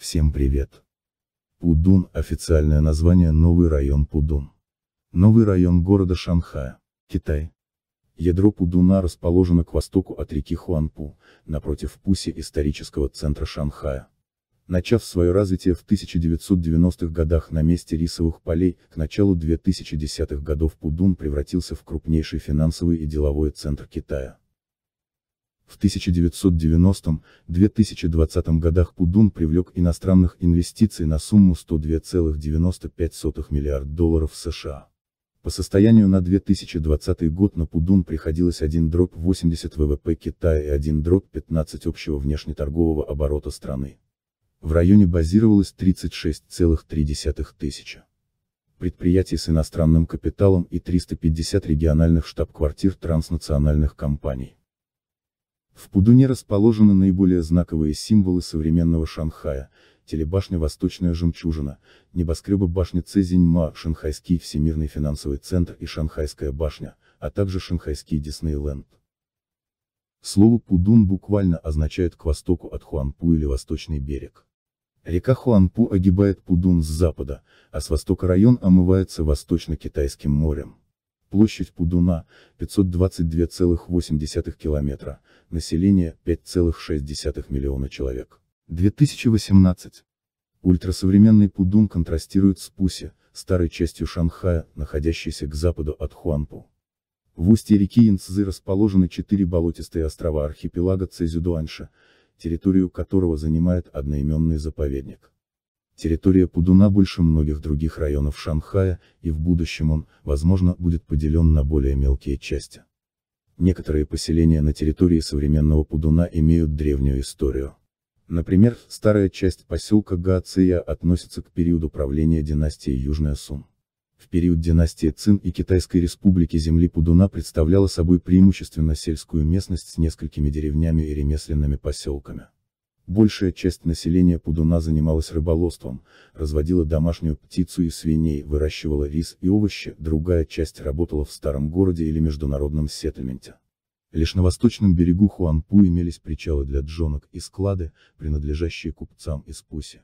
Всем привет! Пудун – официальное название новый район Пудун. Новый район города Шанхая, Китай. Ядро Пудуна расположено к востоку от реки Хуанпу, напротив Пуси исторического центра Шанхая. Начав свое развитие в 1990-х годах на месте рисовых полей, к началу 2010-х годов Пудун превратился в крупнейший финансовый и деловой центр Китая. В 1990-2020 годах Пудун привлек иностранных инвестиций на сумму 102,95 миллиард долларов США. По состоянию на 2020 год на Пудун приходилось 1 дробь 80 ВВП Китая и 1 дробь 15 общего внешнеторгового оборота страны. В районе базировалось 36,3 тысяча предприятий с иностранным капиталом и 350 региональных штаб-квартир транснациональных компаний. В Пудуне расположены наиболее знаковые символы современного Шанхая, телебашня «Восточная жемчужина», небоскребы башни Цзиньма, Шанхайский всемирный финансовый центр и Шанхайская башня, а также Шанхайский Диснейленд. Слово Пудун буквально означает «к востоку от Хуанпу» или «восточный берег». Река Хуанпу огибает Пудун с запада, а с востока район омывается Восточно-Китайским морем площадь Пудуна, 522,8 километра, население, 5,6 миллиона человек. 2018. Ультрасовременный Пудун контрастирует с Пуси, старой частью Шанхая, находящейся к западу от Хуанпу. В устье реки Янцзы расположены четыре болотистые острова архипелага Цезюдуанша, территорию которого занимает одноименный заповедник. Территория Пудуна больше многих других районов Шанхая, и в будущем он, возможно, будет поделен на более мелкие части. Некоторые поселения на территории современного Пудуна имеют древнюю историю. Например, старая часть поселка Гаоция относится к периоду правления династии Южная Сун. В период династии Цин и Китайской республики земли Пудуна представляла собой преимущественно сельскую местность с несколькими деревнями и ремесленными поселками. Большая часть населения Пудуна занималась рыболовством, разводила домашнюю птицу и свиней, выращивала рис и овощи, другая часть работала в старом городе или международном сеттельменте. Лишь на восточном берегу Хуанпу имелись причалы для джонок и склады, принадлежащие купцам из Пуси.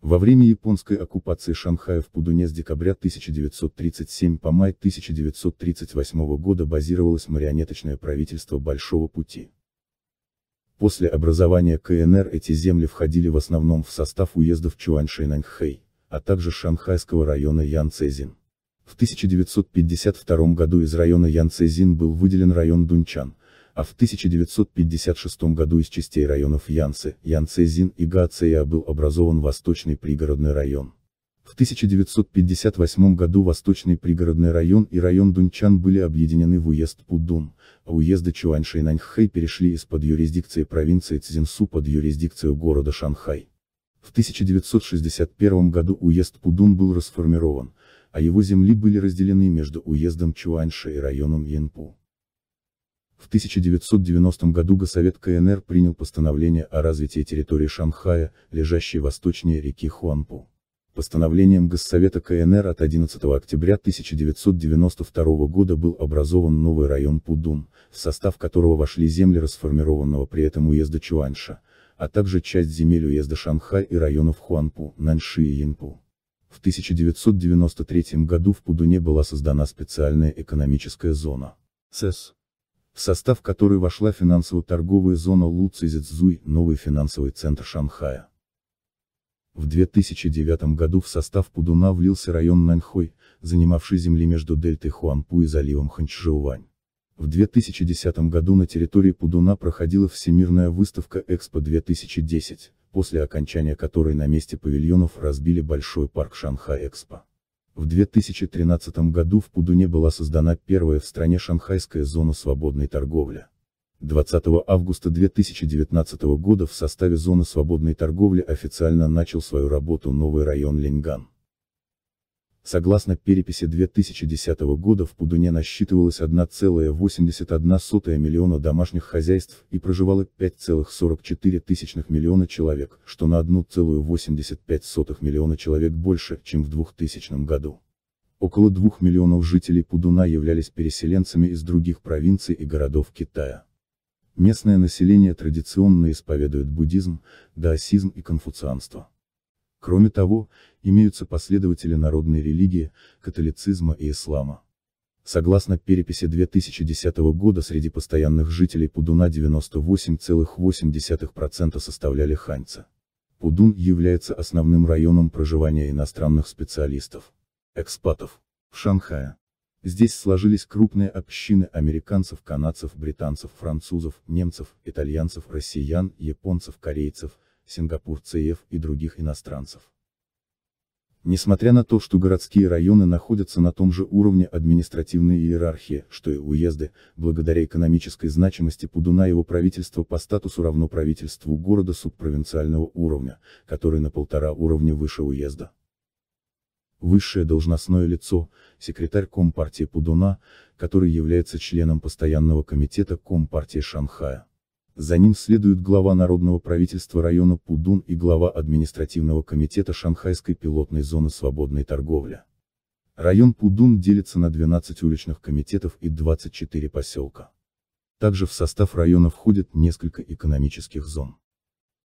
Во время японской оккупации Шанхая в Пудуне с декабря 1937 по май 1938 года базировалось марионеточное правительство Большого Пути. После образования КНР эти земли входили в основном в состав уездов Чуаньшэнаньхэй, а также шанхайского района Янцезин. В 1952 году из района Янцезин был выделен район Дунчан, а в 1956 году из частей районов Янцы, Янцезин и Гацея был образован восточный пригородный район. В 1958 году восточный пригородный район и район Дунчан были объединены в уезд Пудун, а уезды Чуаньшэнаньхэй перешли из-под юрисдикции провинции Цзинсу под юрисдикцию города Шанхай. В 1961 году уезд Пудун был расформирован, а его земли были разделены между уездом Чуаньша и районом Янпу. В 1990 году Госсовет КНР принял постановление о развитии территории Шанхая, лежащей восточнее реки Хуанпу. Постановлением Госсовета КНР от 11 октября 1992 года был образован новый район Пудун, в состав которого вошли земли расформированного при этом уезда Чуаньша, а также часть земель уезда Шанхай и районов Хуанпу, Наньши и Янпу. В 1993 году в Пудуне была создана специальная экономическая зона. СЭС в состав которой вошла финансово-торговая зона Луцизицзуй, новый финансовый центр Шанхая. В 2009 году в состав Пудуна влился район Наньхой, занимавший земли между дельтой Хуанпу и заливом Ханчжоуань. В 2010 году на территории Пудуна проходила Всемирная выставка Экспо-2010, после окончания которой на месте павильонов разбили большой парк Шанхай-Экспо. В 2013 году в Пудуне была создана первая в стране шанхайская зона свободной торговли. 20 августа 2019 года в составе зоны свободной торговли официально начал свою работу новый район Леньган. Согласно переписи 2010 года в Пудуне насчитывалось 1,81 миллиона домашних хозяйств и проживало 5,44 миллиона человек, что на 1,85 миллиона человек больше, чем в 2000 году. Около 2 миллионов жителей Пудуна являлись переселенцами из других провинций и городов Китая. Местное население традиционно исповедует буддизм, даосизм и конфуцианство. Кроме того, имеются последователи народной религии, католицизма и ислама. Согласно переписи 2010 года среди постоянных жителей Пудуна 98,8% составляли ханьцы. Пудун является основным районом проживания иностранных специалистов. Экспатов. В Шанхае. Здесь сложились крупные общины американцев, канадцев, британцев, французов, немцев, итальянцев, россиян, японцев, корейцев, сингапурцев и других иностранцев. Несмотря на то, что городские районы находятся на том же уровне административной иерархии, что и уезды, благодаря экономической значимости Пудуна его правительство по статусу равно правительству города субпровинциального уровня, который на полтора уровня выше уезда высшее должностное лицо, секретарь Компартии Пудуна, который является членом постоянного комитета Компартии Шанхая. За ним следует глава Народного правительства района Пудун и глава административного комитета Шанхайской пилотной зоны свободной торговли. Район Пудун делится на 12 уличных комитетов и 24 поселка. Также в состав района входят несколько экономических зон.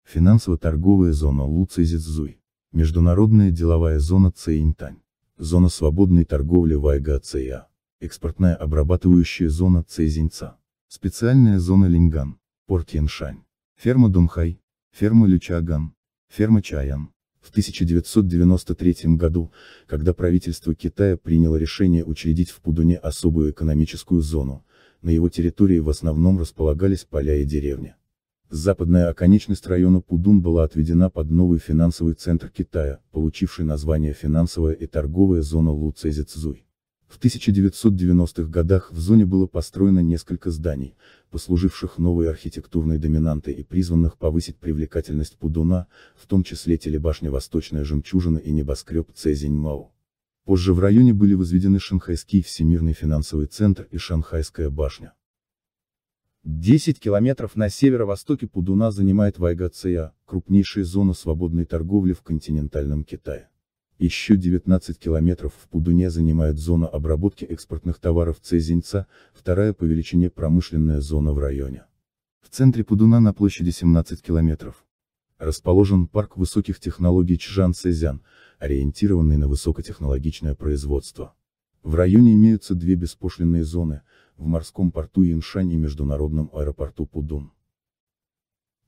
Финансово-торговая зона Луцизицзуй. Международная деловая зона Цеинтань. Зона свободной торговли Вайга Цея. Экспортная обрабатывающая зона Цезинца. Специальная зона Линган. Порт Яншань. Ферма Дунхай. Ферма Лючаган. Ферма Чаян. В 1993 году, когда правительство Китая приняло решение учредить в Пудуне особую экономическую зону, на его территории в основном располагались поля и деревни. Западная оконечность района Пудун была отведена под новый финансовый центр Китая, получивший название «Финансовая и торговая зона Лу Цезицзуй». В 1990-х годах в зоне было построено несколько зданий, послуживших новой архитектурной доминантой и призванных повысить привлекательность Пудуна, в том числе телебашня «Восточная жемчужина» и небоскреб Цезиньмау. Позже в районе были возведены Шанхайский всемирный финансовый центр и Шанхайская башня. 10 километров на северо-востоке Пудуна занимает Вайгацея, крупнейшая зона свободной торговли в континентальном Китае. Еще 19 километров в Пудуне занимает зона обработки экспортных товаров Цезинца, вторая по величине промышленная зона в районе. В центре Пудуна на площади 17 километров. Расположен парк высоких технологий Чжан Цезян, ориентированный на высокотехнологичное производство. В районе имеются две беспошлинные зоны, в морском порту Яншань и международном аэропорту Пудун.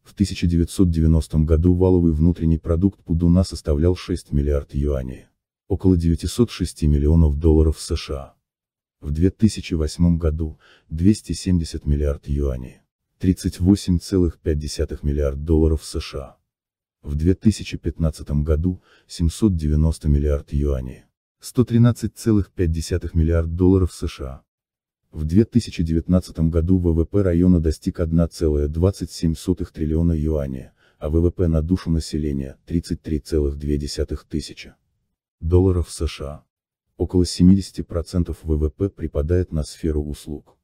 В 1990 году валовый внутренний продукт Пудуна составлял 6 миллиард юаней. Около 906 миллионов долларов США. В 2008 году – 270 миллиард юаней. 38,5 миллиард долларов США. В 2015 году – 790 миллиард юаней. 113,5 миллиард долларов США. В 2019 году ВВП района достиг 1,27 триллиона юаней, а ВВП на душу населения – 33,2 тысячи долларов США. Около 70% ВВП припадает на сферу услуг.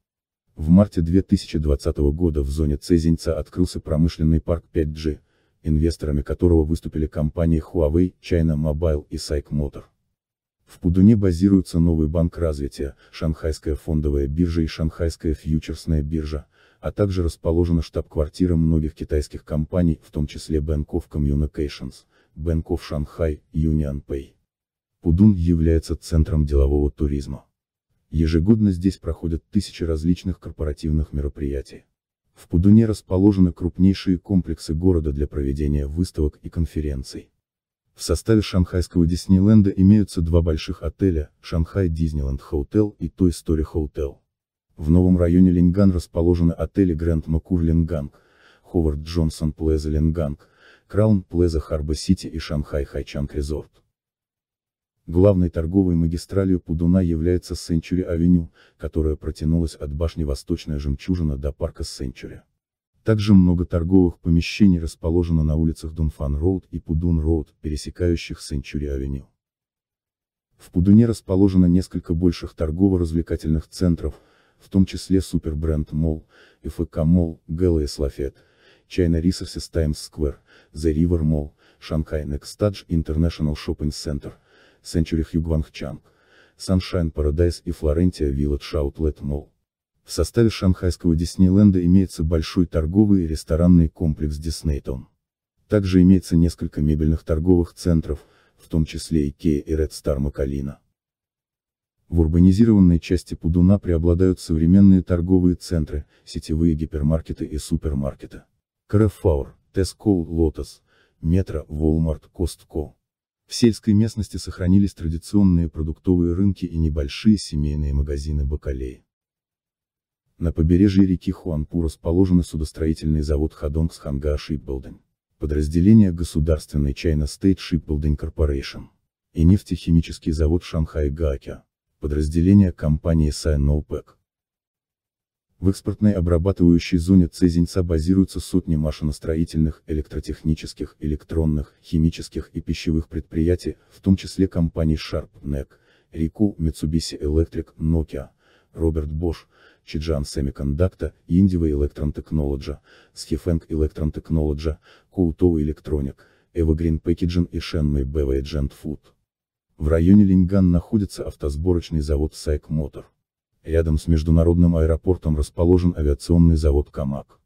В марте 2020 года в зоне Цезинца открылся промышленный парк 5G, инвесторами которого выступили компании Huawei, China Mobile и SAIC Motor. В Пудуне базируются новый банк развития, Шанхайская фондовая биржа и Шанхайская фьючерсная биржа, а также расположена штаб-квартира многих китайских компаний, в том числе Bank of Communications, Bank of Shanghai, UnionPay. Пудун является центром делового туризма. Ежегодно здесь проходят тысячи различных корпоративных мероприятий. В Пудуне расположены крупнейшие комплексы города для проведения выставок и конференций. В составе шанхайского Диснейленда имеются два больших отеля, Шанхай Диснейленд Hotel и Той Story Hotel. В новом районе Линган расположены отели Гранд Макур Линганг, Ховард Джонсон Плеза Линганг, Краун Плеза Харбо Сити и Шанхай Хайчанг Резорт. Главной торговой магистралью Пудуна является Сенчури Авеню, которая протянулась от башни Восточная Жемчужина до парка Сенчури. Также много торговых помещений расположено на улицах Дунфан-Роуд и Пудун-Роуд, пересекающих Сенчури-авеню. В Пудуне расположено несколько больших торгово-развлекательных центров, в том числе Супербренд Молл, ФК Молл, Гэлэс Лафет, China Resources Times Square, The River Mall, Shanghai Nextage International Shopping Center, Century Чанг, Саншайн Парадайз и Флорентия Village Outlet Mall. В составе шанхайского Диснейленда имеется большой торговый и ресторанный комплекс Диснейтон. Также имеется несколько мебельных торговых центров, в том числе Икея и Red Star Макалина. В урбанизированной части Пудуна преобладают современные торговые центры, сетевые гипермаркеты и супермаркеты. Крафаур, Tesco, Lotus, Metro, Walmart, Costco. В сельской местности сохранились традиционные продуктовые рынки и небольшие семейные магазины бакалеи. На побережье реки Хуанпу расположен судостроительный завод Хадонг с Ханга Shipbuilding, подразделение государственной China State Shipbuilding Corporation, и нефтехимический завод Шанхай Гакя, подразделение компании Сайноупэк. В экспортной обрабатывающей зоне Цезиньца базируются сотни машиностроительных, электротехнических, электронных, химических и пищевых предприятий, в том числе компаний Sharp, NEC, Рико, Mitsubishi Electric, Nokia, Роберт Бош, Чиджан Семикондакта, Индива Электрон Технолоджа, Схифенг Электрон Технолоджа, Коутоу Электроник, Эвагрин Пэкиджин и Шенмэй Бэвэйдж энд Фуд. В районе Линьган находится автосборочный завод Сайк Мотор. Рядом с международным аэропортом расположен авиационный завод Камак.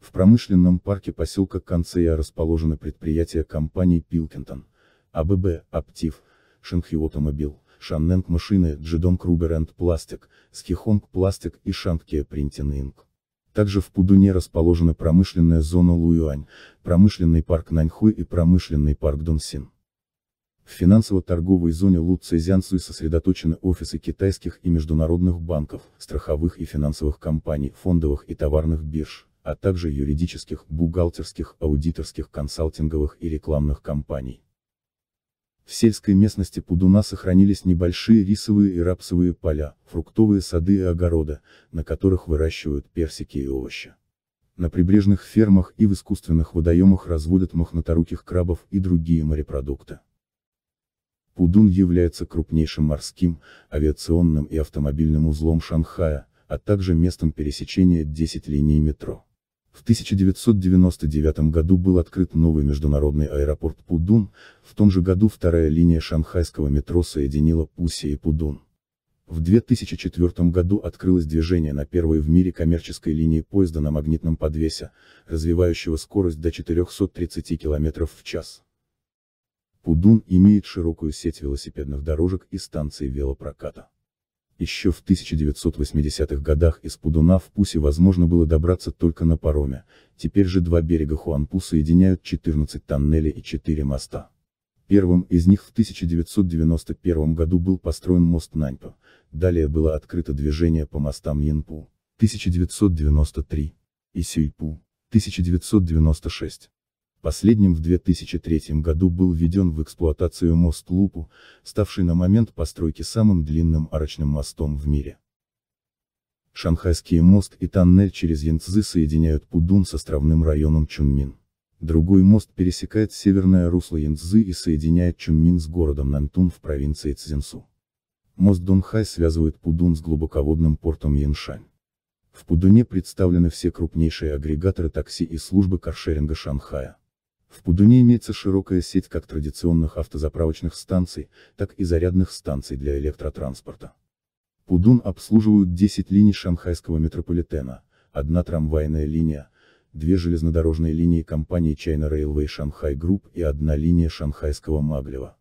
В промышленном парке поселка Концея расположены предприятия компаний Пилкинтон, АББ, Аптив, Шинхи Автомобил, Шанненг машины Джидом Крубер энд Пластик, Скихонг Пластик и Шанке Принтин Инк. Также в Пудуне расположена промышленная зона Луюань, промышленный парк Наньхуй и промышленный парк Дунсин. В финансово-торговой зоне Луцезянсуй сосредоточены офисы китайских и международных банков, страховых и финансовых компаний, фондовых и товарных бирж, а также юридических, бухгалтерских, аудиторских, консалтинговых и рекламных компаний. В сельской местности Пудуна сохранились небольшие рисовые и рапсовые поля, фруктовые сады и огороды, на которых выращивают персики и овощи. На прибрежных фермах и в искусственных водоемах разводят мохнаторуких крабов и другие морепродукты. Пудун является крупнейшим морским, авиационным и автомобильным узлом Шанхая, а также местом пересечения 10 линий метро. В 1999 году был открыт новый международный аэропорт Пудун, в том же году вторая линия шанхайского метро соединила Пуси и Пудун. В 2004 году открылось движение на первой в мире коммерческой линии поезда на магнитном подвесе, развивающего скорость до 430 км в час. Пудун имеет широкую сеть велосипедных дорожек и станций велопроката. Еще в 1980-х годах из Пудуна в Пусе возможно было добраться только на пароме, теперь же два берега Хуанпу соединяют 14 тоннелей и 4 моста. Первым из них в 1991 году был построен мост Наньпо, далее было открыто движение по мостам Янпу, 1993, и Сюйпу, 1996. Последним в 2003 году был введен в эксплуатацию мост Лупу, ставший на момент постройки самым длинным арочным мостом в мире. Шанхайский мост и тоннель через Янцзы соединяют Пудун с островным районом Чунмин. Другой мост пересекает северное русло Янцзы и соединяет Чунмин с городом Нантун в провинции Цзинсу. Мост Дунхай связывает Пудун с глубоководным портом Яншань. В Пудуне представлены все крупнейшие агрегаторы такси и службы каршеринга Шанхая. В Пудуне имеется широкая сеть как традиционных автозаправочных станций, так и зарядных станций для электротранспорта. Пудун обслуживают 10 линий шанхайского метрополитена, одна трамвайная линия, две железнодорожные линии компании China Railway Shanghai Group и одна линия шанхайского Маглева.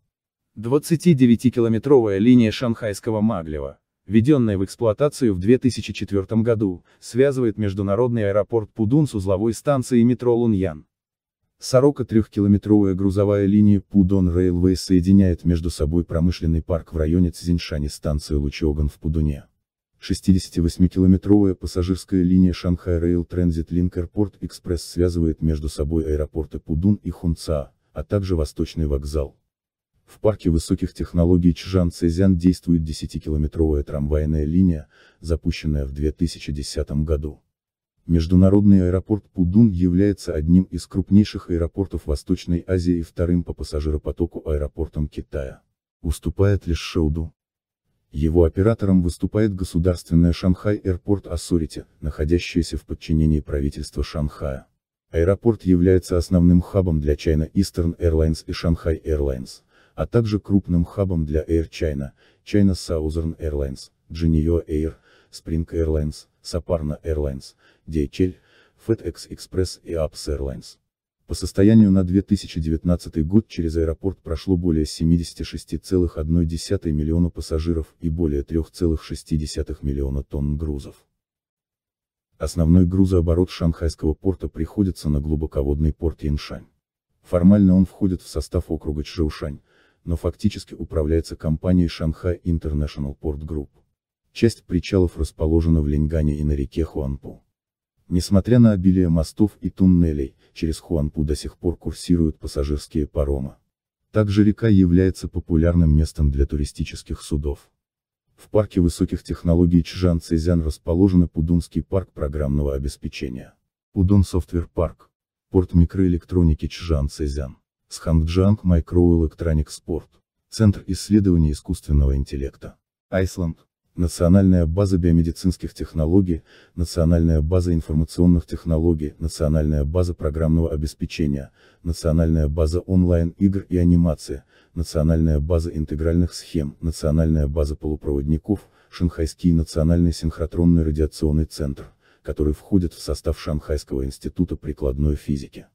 29-километровая линия шанхайского Маглева, введенная в эксплуатацию в 2004 году, связывает международный аэропорт Пудун с узловой станцией метро Луньян. Сорока трехкилометровая грузовая линия Пудон Рейлвей соединяет между собой промышленный парк в районе Цзиньшань и станцию Лучеоган в Пудуне. 68-километровая пассажирская линия Шанхай Рейл Транзит Линк Airport Экспресс связывает между собой аэропорты Пудун и Хунца, а также Восточный вокзал. В парке высоких технологий Чжан Цезян действует 10-километровая трамвайная линия, запущенная в 2010 году. Международный аэропорт Пудун является одним из крупнейших аэропортов Восточной Азии и вторым по пассажиропотоку аэропортом Китая. Уступает лишь Шоуду. Его оператором выступает государственная Шанхай Airport Authority, находящаяся в подчинении правительства Шанхая. Аэропорт является основным хабом для China Eastern Airlines и Shanghai Airlines, а также крупным хабом для Air China, China Southern Airlines, Genio Air, Spring Airlines, Сапарна Airlines, DHL, FedEx Express и Apps Airlines. По состоянию на 2019 год через аэропорт прошло более 76,1 миллиона пассажиров и более 3,6 миллиона тонн грузов. Основной грузооборот шанхайского порта приходится на глубоководный порт Яншань. Формально он входит в состав округа Чжаушань, но фактически управляется компанией Шанхай International Port Group. Часть причалов расположена в Леньгане и на реке Хуанпу. Несмотря на обилие мостов и туннелей, через Хуанпу до сих пор курсируют пассажирские паромы. Также река является популярным местом для туристических судов. В парке высоких технологий Чжан Цзян расположен Пудунский парк программного обеспечения. Пудун Софтвер Парк. Порт микроэлектроники Чжан Цзян. Схангджанг Microelectronics Sport. Центр исследований искусственного интеллекта. Айсланд. Национальная база биомедицинских технологий, Национальная база информационных технологий, Национальная база программного обеспечения, Национальная база онлайн-игр и анимации, Национальная база интегральных схем, Национальная база полупроводников, Шанхайский национальный синхротронный радиационный центр, который входит в состав Шанхайского института прикладной физики.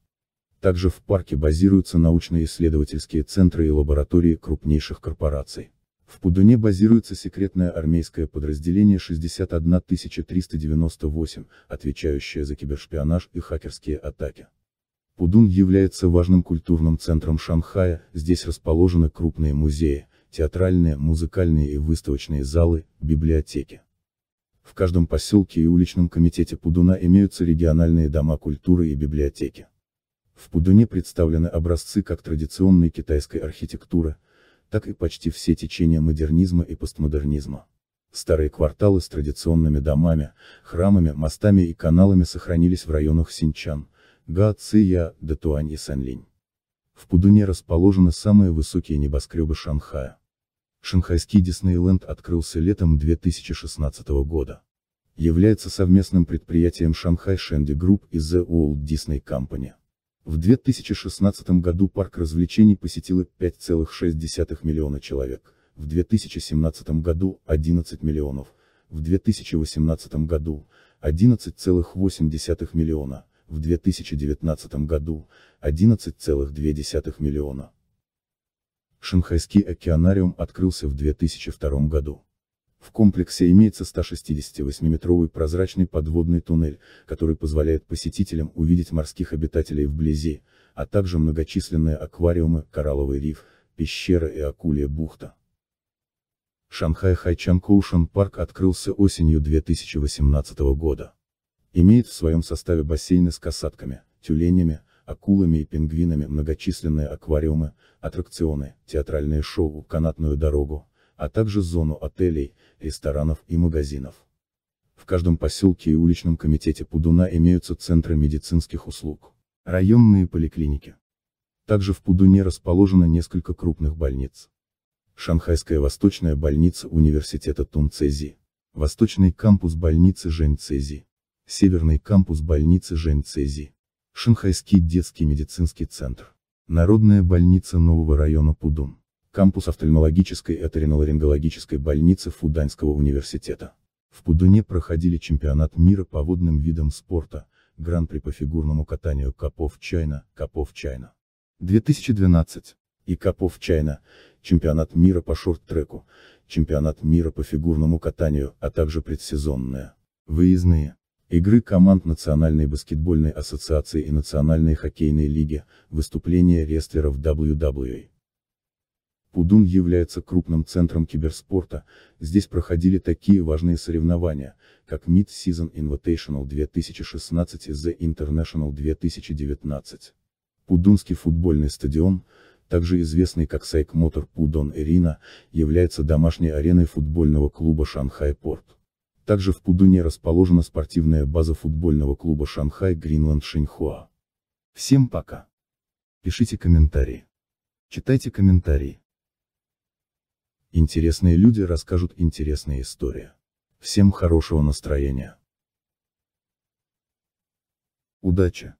Также в парке базируются научно-исследовательские центры и лаборатории крупнейших корпораций. В Пудуне базируется секретное армейское подразделение 61 61398, отвечающее за кибершпионаж и хакерские атаки. Пудун является важным культурным центром Шанхая, здесь расположены крупные музеи, театральные, музыкальные и выставочные залы, библиотеки. В каждом поселке и уличном комитете Пудуна имеются региональные дома культуры и библиотеки. В Пудуне представлены образцы как традиционной китайской архитектуры, так и почти все течения модернизма и постмодернизма. Старые кварталы с традиционными домами, храмами, мостами и каналами сохранились в районах Синчан, Га, Ция, Датуань и Санлинь. В Пудуне расположены самые высокие небоскребы Шанхая. Шанхайский Диснейленд открылся летом 2016 года. Является совместным предприятием Шанхай Шэнди Групп и The Old Disney Company. В 2016 году парк развлечений посетило 5,6 миллиона человек, в 2017 году 11 миллионов, в 2018 году 11,8 миллиона, в 2019 году 11,2 миллиона. Шанхайский океанариум открылся в 2002 году. В комплексе имеется 168-метровый прозрачный подводный туннель, который позволяет посетителям увидеть морских обитателей вблизи, а также многочисленные аквариумы, коралловый риф, пещера и акулия бухта. Шанхай Хайчан Коушен парк открылся осенью 2018 года. Имеет в своем составе бассейны с касатками, тюленями, акулами и пингвинами многочисленные аквариумы, аттракционы, театральные шоу, канатную дорогу, а также зону отелей, ресторанов и магазинов. В каждом поселке и уличном комитете Пудуна имеются центры медицинских услуг, районные поликлиники. Также в Пудуне расположено несколько крупных больниц. Шанхайская восточная больница университета Тун восточный кампус больницы Жень северный кампус больницы Жень Шанхайский детский медицинский центр, народная больница нового района Пудун кампус офтальмологической и оториноларингологической больницы Фуданского университета. В Пудуне проходили чемпионат мира по водным видам спорта, гран-при по фигурному катанию Капов Чайна, Капов Чайна. 2012. И Капов Чайна, чемпионат мира по шорт-треку, чемпионат мира по фигурному катанию, а также предсезонные, выездные, игры команд Национальной баскетбольной ассоциации и Национальной хоккейной лиги, выступления рестлеров WWE. Пудун является крупным центром киберспорта, здесь проходили такие важные соревнования, как Mid Season Invitational 2016 и The International 2019. Пудунский футбольный стадион, также известный как Сайк Мотор Пудон Ирина, является домашней ареной футбольного клуба Шанхай Порт. Также в Пудуне расположена спортивная база футбольного клуба Шанхай Гринланд Шиньхуа. Всем пока. Пишите комментарии. Читайте комментарии. Интересные люди расскажут интересные истории. Всем хорошего настроения. Удачи!